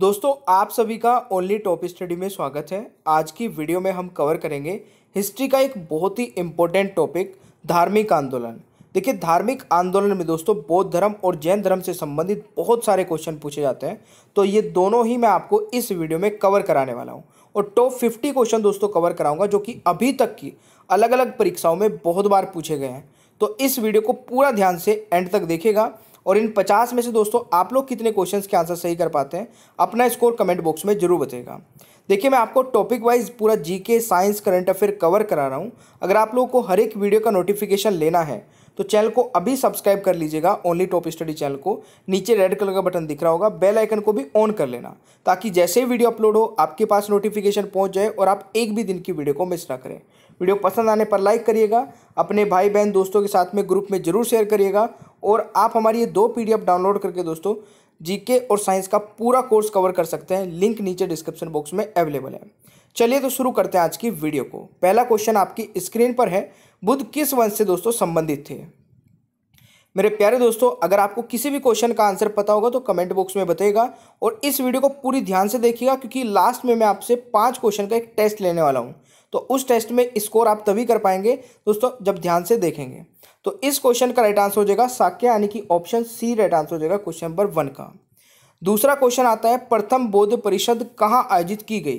दोस्तों आप सभी का ओनली टॉप स्टडी में स्वागत है आज की वीडियो में हम कवर करेंगे हिस्ट्री का एक बहुत ही इम्पोर्टेंट टॉपिक धार्मिक आंदोलन देखिए धार्मिक आंदोलन में दोस्तों बौद्ध धर्म और जैन धर्म से संबंधित बहुत सारे क्वेश्चन पूछे जाते हैं तो ये दोनों ही मैं आपको इस वीडियो में कवर कराने वाला हूँ और टॉप फिफ्टी क्वेश्चन दोस्तों कवर कराऊंगा जो कि अभी तक की अलग अलग परीक्षाओं में बहुत बार पूछे गए हैं तो इस वीडियो को पूरा ध्यान से एंड तक देखेगा और इन पचास में से दोस्तों आप लोग कितने क्वेश्चंस के आंसर सही कर पाते हैं अपना स्कोर कमेंट बॉक्स में जरूर बताएगा देखिए मैं आपको टॉपिक वाइज पूरा GK science current affair cover करा रहा हूँ अगर आप लोगों को हर एक वीडियो का नोटिफिकेशन लेना है तो चैनल को अभी सब्सक्राइब कर लीजिएगा ओनली टॉप स्टडी चैनल को नीचे रेड कलर का बटन दिख रहा होगा बेल आइकन को भी ऑन कर लेना ताकि जैसे ही वीडियो अपलोड हो आपके पास नोटिफिकेशन पहुंच जाए और आप एक भी दिन की वीडियो को मिस ना करें वीडियो पसंद आने पर लाइक करिएगा अपने भाई बहन दोस्तों के साथ में ग्रुप में ज़रूर शेयर करिएगा और आप हमारी ये दो पीडीएफ डाउनलोड करके दोस्तों जीके और साइंस का पूरा कोर्स कवर कर सकते हैं लिंक नीचे डिस्क्रिप्शन बॉक्स में अवेलेबल है चलिए तो शुरू करते हैं आज की वीडियो को पहला क्वेश्चन आपकी स्क्रीन पर है बुद्ध किस वंश से दोस्तों संबंधित थे मेरे प्यारे दोस्तों अगर आपको किसी भी क्वेश्चन का आंसर पता होगा तो कमेंट बॉक्स में बताइएगा और इस वीडियो को पूरी ध्यान से देखिएगा क्योंकि लास्ट में मैं आपसे पांच क्वेश्चन का एक टेस्ट लेने वाला हूँ तो उस टेस्ट में स्कोर आप तभी कर पाएंगे दोस्तों जब ध्यान से देखेंगे तो इस क्वेश्चन का राइट आंसर हो जाएगा साक्य यानी कि ऑप्शन सी राइट आंसर हो जाएगा क्वेश्चन नंबर वन का दूसरा क्वेश्चन आता है प्रथम बौद्ध परिषद कहाँ आयोजित की गई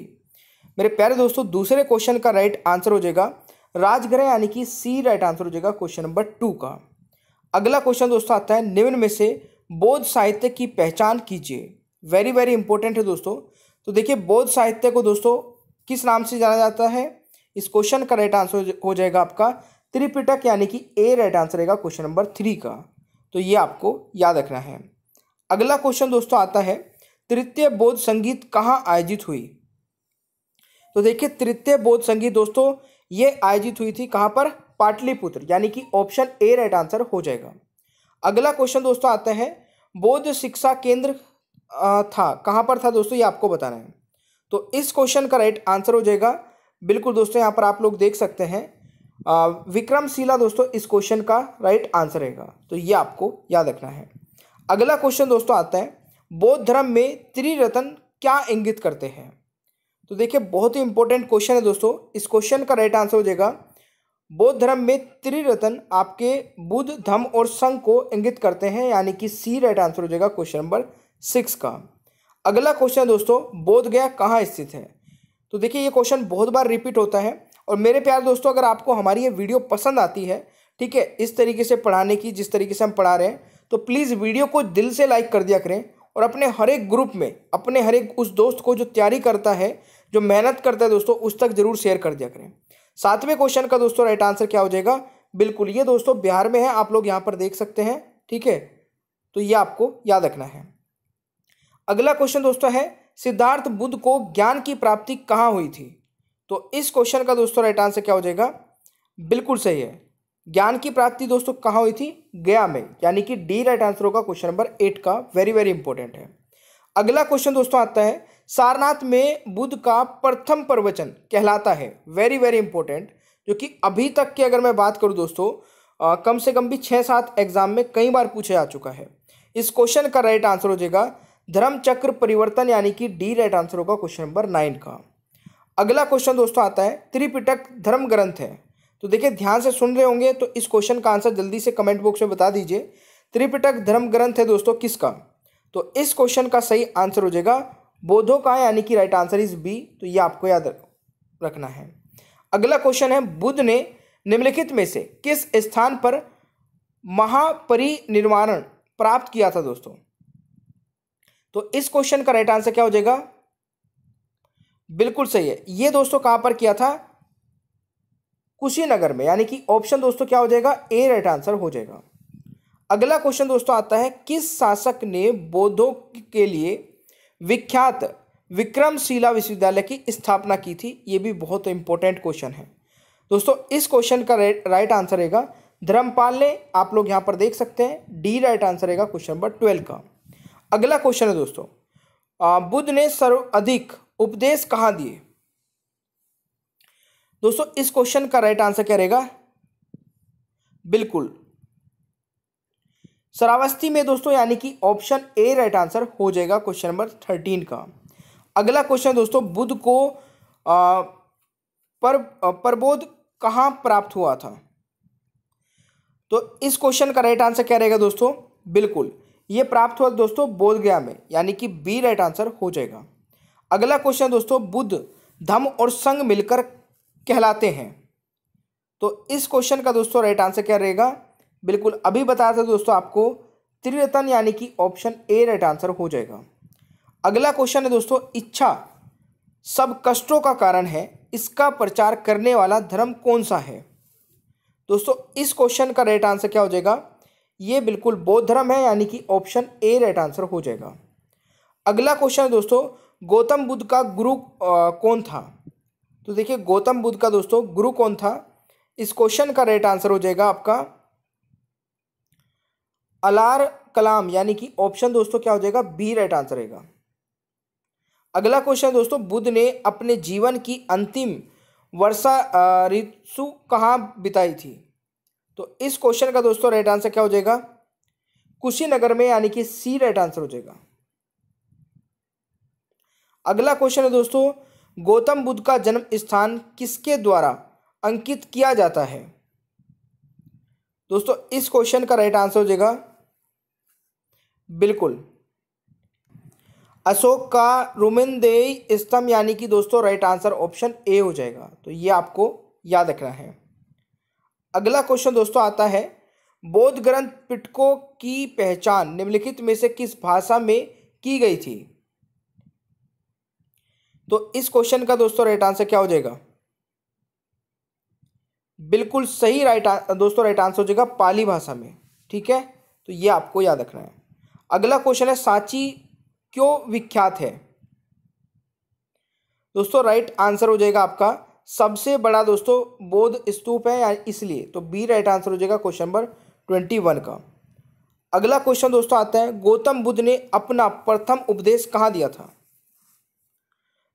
मेरे प्यारे दोस्तों दूसरे क्वेश्चन का राइट आंसर हो जाएगा राजगृह यानी कि सी राइट आंसर हो जाएगा क्वेश्चन नंबर टू का अगला क्वेश्चन दोस्तों आता है निम्न में से बौद्ध साहित्य की पहचान कीजिए वेरी वेरी इंपॉर्टेंट है दोस्तों तो देखिए बौद्ध साहित्य को दोस्तों किस नाम से जाना जाता है इस क्वेश्चन का राइट आंसर हो जाएगा आपका त्रिपिटक यानी कि ए राइट आंसर रहेगा क्वेश्चन नंबर थ्री का तो ये आपको याद रखना है अगला क्वेश्चन दोस्तों आता है तृतीय बोध संगीत कहाँ आयोजित हुई तो देखिए तृतीय बोध संगीत दोस्तों ये आयोजित हुई थी कहाँ पर पाटलिपुत्र यानी कि ऑप्शन ए राइट आंसर हो जाएगा अगला क्वेश्चन दोस्तों आता है बौद्ध शिक्षा केंद्र था कहाँ पर था दोस्तों ये आपको बताना है तो इस क्वेश्चन का राइट आंसर हो जाएगा बिल्कुल दोस्तों यहाँ पर आप लोग देख सकते हैं विक्रमशिला दोस्तों इस क्वेश्चन का राइट आंसर रहेगा तो ये आपको याद रखना है अगला क्वेश्चन दोस्तों आता है बौद्ध धर्म में त्रिरत्न क्या इंगित करते हैं तो देखिए बहुत ही इंपॉर्टेंट क्वेश्चन है दोस्तों इस क्वेश्चन का राइट आंसर हो जाएगा बौद्ध धर्म में त्रिरत्न आपके बुद्ध धम और संघ को इंगित करते हैं यानी कि सी राइट आंसर हो जाएगा क्वेश्चन नंबर सिक्स का अगला क्वेश्चन दोस्तों बोध गया कहाँ स्थित है तो देखिए ये क्वेश्चन बहुत बार रिपीट होता है और मेरे प्यार दोस्तों अगर आपको हमारी ये वीडियो पसंद आती है ठीक है इस तरीके से पढ़ाने की जिस तरीके से हम पढ़ा रहे हैं तो प्लीज़ वीडियो को दिल से लाइक कर दिया करें और अपने हर एक ग्रुप में अपने हर एक उस दोस्त को जो तैयारी करता है जो मेहनत करता है दोस्तों उस तक ज़रूर शेयर कर दिया करें सातवें क्वेश्चन का दोस्तों राइट आंसर क्या हो जाएगा बिल्कुल ये दोस्तों बिहार में है आप लोग यहाँ पर देख सकते हैं ठीक है तो ये आपको याद रखना है अगला क्वेश्चन दोस्तों है सिद्धार्थ बुद्ध को ज्ञान की प्राप्ति कहाँ हुई थी तो इस क्वेश्चन का दोस्तों राइट आंसर क्या हो जाएगा बिल्कुल सही है ज्ञान की प्राप्ति दोस्तों कहाँ हुई थी गया में यानी कि डी राइट आंसर होगा क्वेश्चन नंबर एट का वेरी वेरी इंपॉर्टेंट है अगला क्वेश्चन दोस्तों आता है सारनाथ में बुद्ध का प्रथम प्रवचन कहलाता है वेरी वेरी इंपॉर्टेंट जो कि अभी तक की अगर मैं बात करूँ दोस्तों आ, कम से कम भी छः सात एग्जाम में कई बार पूछा जा चुका है इस क्वेश्चन का राइट आंसर हो जाएगा धर्म चक्र परिवर्तन यानी कि डी राइट आंसर होगा क्वेश्चन नंबर नाइन का अगला क्वेश्चन दोस्तों आता है त्रिपिटक धर्म ग्रंथ है तो देखिए ध्यान से सुन रहे होंगे तो इस क्वेश्चन का आंसर जल्दी से कमेंट बॉक्स में बता दीजिए त्रिपिटक धर्म ग्रंथ है दोस्तों किसका तो इस क्वेश्चन का सही आंसर हो जाएगा बोधों का यानी कि राइट आंसर इज बी तो ये आपको याद रखना है अगला क्वेश्चन है बुद्ध ने निम्नलिखित में से किस स्थान पर महापरिनिर्वाण प्राप्त किया था दोस्तों तो इस क्वेश्चन का राइट आंसर क्या हो जाएगा बिल्कुल सही है ये दोस्तों कहां पर किया था कुशीनगर में यानी कि ऑप्शन दोस्तों क्या हो जाएगा ए राइट आंसर हो जाएगा अगला क्वेश्चन दोस्तों आता है किस शासक ने बौद्धों के लिए विख्यात विक्रमशिला विश्वविद्यालय की स्थापना की थी ये भी बहुत इंपॉर्टेंट क्वेश्चन है दोस्तों इस क्वेश्चन का राइट आंसर रहेगा धर्मपाल ने आप लोग यहां पर देख सकते हैं डी राइट आंसर रहेगा क्वेश्चन नंबर ट्वेल्व का अगला क्वेश्चन है दोस्तों बुद्ध ने सर्वाधिक उपदेश कहाँ दिए दोस्तों इस क्वेश्चन का राइट आंसर क्या रहेगा बिल्कुल शरावस्थी में दोस्तों यानी कि ऑप्शन ए राइट आंसर हो जाएगा क्वेश्चन नंबर थर्टीन का अगला क्वेश्चन दोस्तों बुद्ध को आ, पर प्रबोध कहाँ प्राप्त हुआ था तो इस क्वेश्चन का राइट आंसर क्या रहेगा दोस्तों बिल्कुल ये प्राप्त हुआ दोस्तों बोध गया में यानी कि बी राइट आंसर हो जाएगा अगला क्वेश्चन दोस्तों बुद्ध धम और संघ मिलकर कहलाते हैं तो इस क्वेश्चन का दोस्तों राइट आंसर क्या रहेगा बिल्कुल अभी बताया था दोस्तों आपको त्रिरतन यानी कि ऑप्शन ए राइट आंसर हो जाएगा अगला क्वेश्चन है दोस्तों इच्छा सब कष्टों का कारण है इसका प्रचार करने वाला धर्म कौन सा है दोस्तों इस क्वेश्चन का राइट आंसर क्या हो जाएगा ये बिल्कुल बौद्ध धर्म है यानी कि ऑप्शन ए राइट आंसर हो जाएगा अगला क्वेश्चन है दोस्तों गौतम बुद्ध का गुरु आ, कौन था तो देखिए गौतम बुद्ध का दोस्तों गुरु कौन था इस क्वेश्चन का राइट आंसर हो जाएगा आपका अलार कलाम यानी कि ऑप्शन दोस्तों क्या हो जाएगा बी राइट आंसर रहेगा अगला क्वेश्चन दोस्तों बुद्ध ने अपने जीवन की अंतिम वर्षा ऋतु कहाँ बिताई थी तो इस क्वेश्चन का दोस्तों राइट आंसर क्या हो जाएगा कुशीनगर में यानी कि सी राइट आंसर हो जाएगा अगला क्वेश्चन है दोस्तों गौतम बुद्ध का जन्म स्थान किसके द्वारा अंकित किया जाता है दोस्तों इस क्वेश्चन का राइट आंसर हो जाएगा बिल्कुल अशोक का रोमिनदेई स्तंभ यानी कि दोस्तों राइट आंसर ऑप्शन ए हो जाएगा तो ये आपको याद रखना है अगला क्वेश्चन दोस्तों आता है बौद्ध ग्रंथ पिटकों की पहचान निम्नलिखित में से किस भाषा में की गई थी तो इस क्वेश्चन का दोस्तों राइट आंसर क्या हो जाएगा बिल्कुल सही राइट दोस्तों राइट आंसर हो जाएगा पाली भाषा में ठीक है तो ये आपको याद रखना है अगला क्वेश्चन है सांची क्यों विख्यात है दोस्तों राइट आंसर हो जाएगा आपका सबसे बड़ा दोस्तों बोध स्तूप है इसलिए तो बी राइट आंसर हो जाएगा क्वेश्चन नंबर ट्वेंटी वन का अगला क्वेश्चन दोस्तों आता है गौतम बुद्ध ने अपना प्रथम उपदेश कहाँ दिया था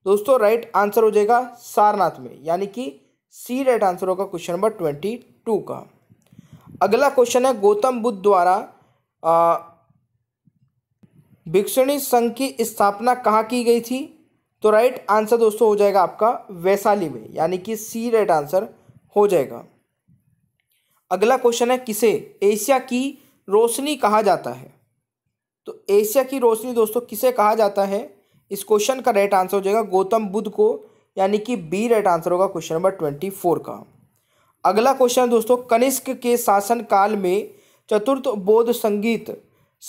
दोस्तों राइट आंसर हो जाएगा सारनाथ में यानी कि सी राइट आंसर होगा क्वेश्चन नंबर ट्वेंटी टू का अगला क्वेश्चन है गौतम बुद्ध द्वारा भिक्षुणी संघ की स्थापना कहाँ की गई थी तो राइट आंसर दोस्तों हो जाएगा आपका वैशाली में यानी कि सी राइट आंसर हो जाएगा अगला क्वेश्चन है किसे एशिया की रोशनी कहा जाता है तो एशिया की रोशनी दोस्तों किसे कहा जाता है इस क्वेश्चन का राइट आंसर हो जाएगा गौतम बुद्ध को यानी कि बी राइट आंसर होगा क्वेश्चन नंबर ट्वेंटी फोर का अगला क्वेश्चन दोस्तों कनिष्क के शासनकाल में चतुर्थ बोध संगीत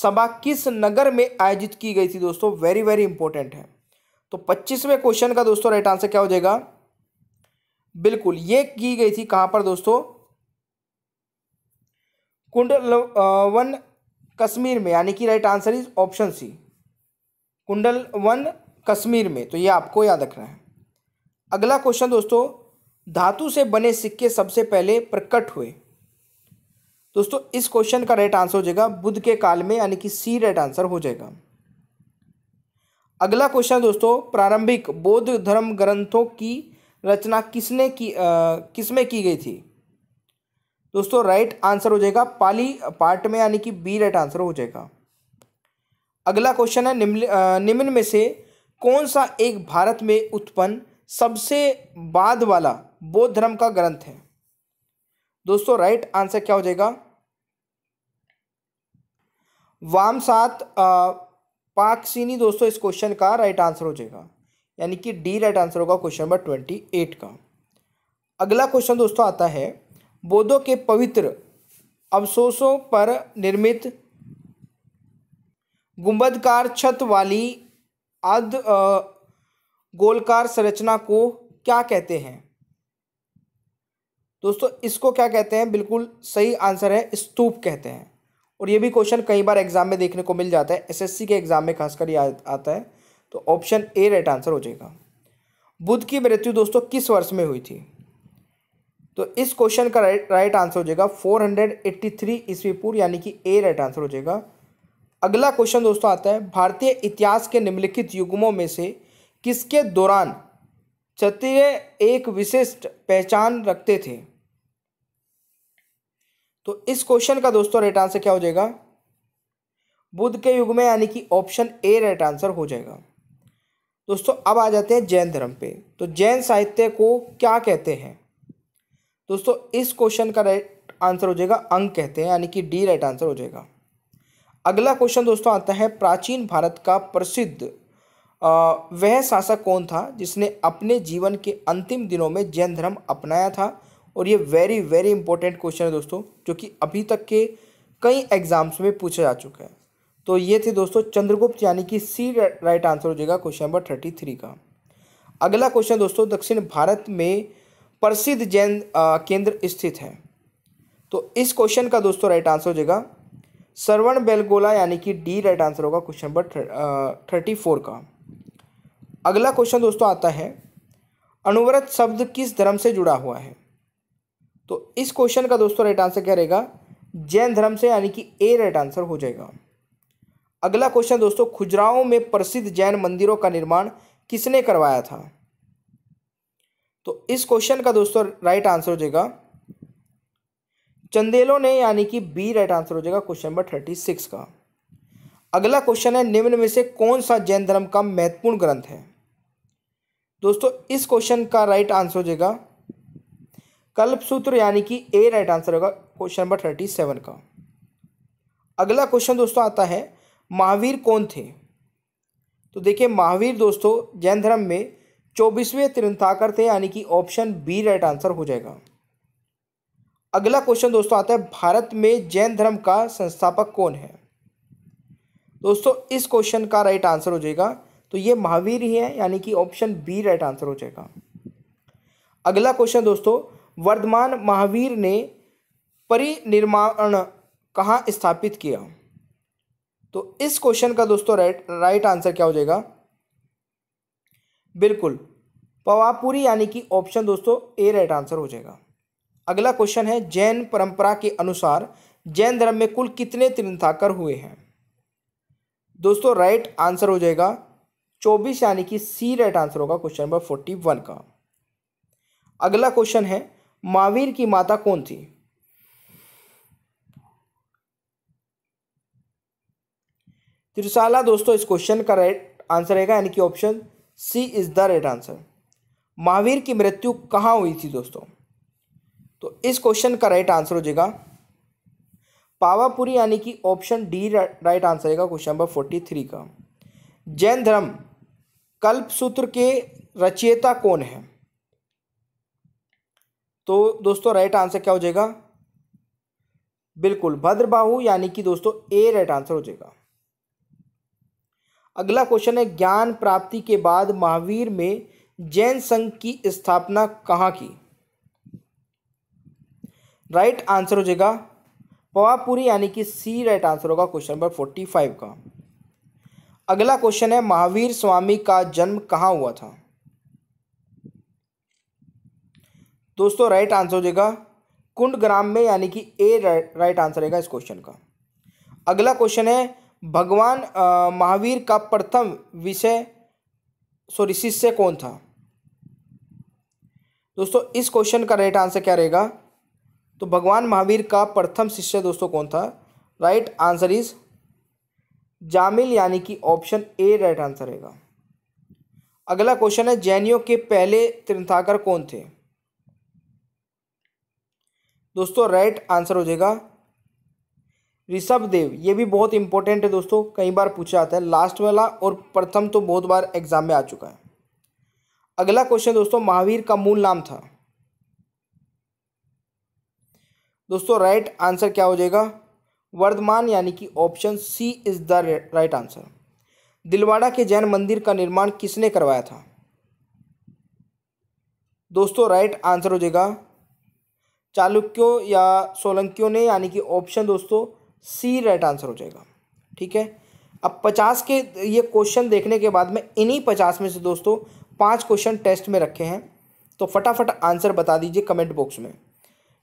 सभा किस नगर में आयोजित की गई थी दोस्तों वेरी वेरी इंपॉर्टेंट है तो पच्चीसवें क्वेश्चन का दोस्तों राइट आंसर क्या हो जाएगा बिल्कुल ये की गई थी कहां पर दोस्तों वन कश्मीर में यानी कि right answer is option C Kundalvan Kashmir में तो ये आपको याद रखना है अगला क्वेश्चन दोस्तों धातु से बने सिक्के सबसे पहले प्रकट हुए दोस्तों इस क्वेश्चन का राइट आंसर हो जाएगा बुद्ध के काल में यानी कि सी राइट आंसर हो जाएगा अगला क्वेश्चन दोस्तों प्रारंभिक बौद्ध धर्म ग्रंथों की रचना किसने की किसमें की गई थी दोस्तों राइट आंसर हो जाएगा पाली पार्ट में यानी कि बी राइट आंसर हो जाएगा अगला क्वेश्चन है निम्न निम्न में से कौन सा एक भारत में उत्पन्न सबसे बाद वाला बौद्ध धर्म का ग्रंथ है दोस्तों राइट आंसर क्या हो जाएगा वाम सात पाकसिनी दोस्तों इस क्वेश्चन का राइट आंसर हो जाएगा यानी कि डी राइट आंसर होगा क्वेश्चन नंबर ट्वेंटी एट का अगला क्वेश्चन दोस्तों आता है बोधो के पवित्र अवशोषों पर निर्मित गुंबदकार छत वाली आद गोलकार संरचना को क्या कहते हैं दोस्तों इसको क्या कहते हैं बिल्कुल सही आंसर है स्तूप कहते हैं और ये भी क्वेश्चन कई बार एग्जाम में देखने को मिल जाता है एसएससी के एग्जाम में खासकर ये आता है तो ऑप्शन ए राइट आंसर हो जाएगा बुद्ध की मृत्यु दोस्तों किस वर्ष में हुई थी तो इस क्वेश्चन का राइट राइट आंसर हो जाएगा फोर हंड्रेड थ्री ईस्वी पूर्व यानी कि ए राइट आंसर हो जाएगा अगला क्वेश्चन दोस्तों आता है भारतीय इतिहास के निम्नलिखित युगमों में से किसके दौरान क्षत्रिय एक विशिष्ट पहचान रखते थे तो इस क्वेश्चन का दोस्तों राइट आंसर क्या हो जाएगा बुद्ध के युग में यानी कि ऑप्शन ए राइट आंसर हो जाएगा दोस्तों अब आ जाते हैं जैन धर्म पे तो जैन साहित्य को क्या कहते हैं दोस्तों इस क्वेश्चन का राइट आंसर हो जाएगा अंक कहते हैं यानी कि डी राइट आंसर हो जाएगा अगला क्वेश्चन दोस्तों आता है प्राचीन भारत का प्रसिद्ध वह शासक कौन था जिसने अपने जीवन के अंतिम दिनों में जैन धर्म अपनाया था और ये वेरी वेरी इंपॉर्टेंट क्वेश्चन है दोस्तों जो कि अभी तक के कई एग्जाम्स में पूछा जा चुका है तो ये थे दोस्तों चंद्रगुप्त यानी कि सी राइट आंसर हो जाएगा क्वेश्चन नंबर थर्टी थ्री का अगला क्वेश्चन दोस्तों दक्षिण भारत में प्रसिद्ध जैन केंद्र स्थित है तो इस क्वेश्चन का दोस्तों राइट आंसर हो जाएगा सरवण बेलगोला यानी कि डी राइट आंसर होगा क्वेश्चन नंबर थर्टी फोर का अगला क्वेश्चन दोस्तों आता है अनुव्रत शब्द किस धर्म से जुड़ा हुआ है तो इस क्वेश्चन का दोस्तों राइट आंसर क्या रहेगा जैन धर्म से यानी कि ए राइट आंसर हो जाएगा अगला क्वेश्चन दोस्तों खुजराओं में प्रसिद्ध जैन मंदिरों का निर्माण किसने करवाया था तो इस क्वेश्चन का दोस्तों राइट आंसर हो जाएगा चंदेलों ने यानी कि बी राइट आंसर हो जाएगा क्वेश्चन नंबर थर्टी सिक्स का अगला क्वेश्चन है निम्न में से कौन सा जैन धर्म का महत्वपूर्ण ग्रंथ है दोस्तों इस क्वेश्चन का राइट आंसर हो जाएगा कल्प सूत्र यानी कि ए राइट आंसर होगा क्वेश्चन नंबर थर्टी सेवन का अगला क्वेश्चन दोस्तों आता है महावीर कौन थे तो देखिए महावीर दोस्तों जैन धर्म में चौबीसवें तीर्थाकर थे यानी कि ऑप्शन बी राइट आंसर हो जाएगा अगला क्वेश्चन दोस्तों आता है भारत में जैन धर्म का संस्थापक कौन है दोस्तों इस क्वेश्चन का राइट आंसर हो जाएगा तो ये महावीर ही है यानी कि ऑप्शन बी राइट आंसर हो जाएगा अगला क्वेश्चन दोस्तों वर्धमान महावीर ने परिनिर्माण कहाँ स्थापित किया तो इस क्वेश्चन का दोस्तों राइट राइट आंसर क्या हो जाएगा बिल्कुल पवापुरी यानी कि ऑप्शन दोस्तों ए राइट आंसर हो जाएगा अगला क्वेश्चन है जैन परंपरा के अनुसार जैन धर्म में कुल कितने तीर्थाकर हुए हैं दोस्तों राइट आंसर हो जाएगा चौबीस यानी कि सी राइट आंसर होगा क्वेश्चन नंबर फोर्टी वन का अगला क्वेश्चन है महावीर की माता कौन थी त्रिशाला दोस्तों इस क्वेश्चन का राइट आंसर रहेगा यानी कि option C is the right answer Mahavir की मृत्यु कहाँ हुई थी दोस्तों तो इस क्वेश्चन का राइट आंसर हो जाएगा पावापुरी यानी कि ऑप्शन डी राइट आंसर रहेगा क्वेश्चन नंबर फोर्टी थ्री का जैन धर्म कल्प सूत्र के रचयिता कौन है तो दोस्तों राइट आंसर क्या हो जाएगा बिल्कुल भद्रबाहु यानी कि दोस्तों ए राइट आंसर हो जाएगा अगला क्वेश्चन है ज्ञान प्राप्ति के बाद महावीर में जैन संघ की स्थापना कहाँ की राइट आंसर हो जाएगा पवापुरी यानी कि सी राइट आंसर होगा क्वेश्चन नंबर फोर्टी फाइव का अगला क्वेश्चन है महावीर स्वामी का जन्म कहाँ हुआ था दोस्तों राइट आंसर हो जाएगा कुंड ग्राम में यानी कि ए राइट आंसर रहेगा इस क्वेश्चन का अगला क्वेश्चन है भगवान महावीर का प्रथम विषय सॉरी शिष्य कौन था दोस्तों इस क्वेश्चन का राइट आंसर क्या रहेगा तो भगवान महावीर का प्रथम शिष्य दोस्तों कौन था राइट आंसर इज जामिल यानी कि ऑप्शन ए राइट आंसर रहेगा अगला क्वेश्चन है जैनियों के पहले तीर्थाकर कौन थे दोस्तों राइट आंसर हो जाएगा ऋषभ देव ये भी बहुत इंपॉर्टेंट है दोस्तों कई बार पूछा जाता है लास्ट वाला और प्रथम तो बहुत बार एग्जाम में आ चुका है अगला क्वेश्चन दोस्तों महावीर का मूल नाम था दोस्तों राइट आंसर क्या हो जाएगा वर्धमान यानी कि option C is the right answer Dilwara के जैन मंदिर का निर्माण किसने करवाया था दोस्तों राइट आंसर हो जाएगा चालुक्यों या सोलंकियों ने यानी कि ऑप्शन दोस्तों सी राइट आंसर हो जाएगा ठीक है अब पचास के ये क्वेश्चन देखने के बाद में इन्हीं पचास में से दोस्तों पांच क्वेश्चन टेस्ट में रखे हैं तो फटाफट आंसर बता दीजिए कमेंट बॉक्स में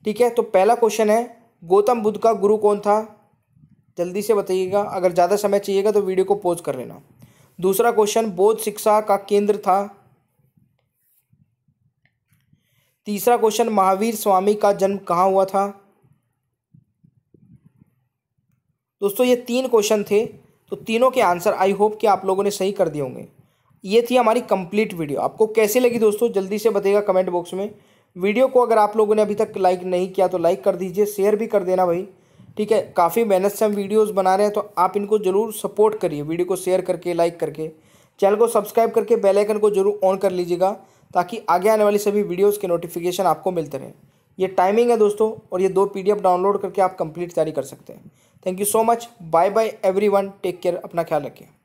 ठीक है तो पहला क्वेश्चन है गौतम बुद्ध का गुरु कौन था जल्दी से बताइएगा अगर ज़्यादा समय चाहिएगा तो वीडियो को पॉज कर लेना दूसरा क्वेश्चन बौद्ध शिक्षा का केंद्र था तीसरा क्वेश्चन महावीर स्वामी का जन्म कहाँ हुआ था दोस्तों ये तीन क्वेश्चन थे तो तीनों के आंसर आई होप कि आप लोगों ने सही कर दिए होंगे ये थी हमारी कंप्लीट वीडियो आपको कैसी लगी दोस्तों जल्दी से बताइएगा कमेंट बॉक्स में वीडियो को अगर आप लोगों ने अभी तक लाइक नहीं किया तो लाइक कर दीजिए शेयर भी कर देना भाई ठीक है काफ़ी मेहनत से हम वीडियोस बना रहे हैं तो आप इनको ज़रूर सपोर्ट करिए वीडियो को शेयर करके लाइक करके चैनल को सब्सक्राइब करके बेलाइकन को जरूर ऑन कर लीजिएगा ताकि आगे आने वाली सभी वीडियोज़ के नोटिफिकेशन आपको मिलते रहें ये टाइमिंग है दोस्तों और ये दो पीडीएफ डाउनलोड करके आप कंप्लीट तैयारी कर सकते हैं thank you so much bye bye everyone take care अपना ख्याल रखें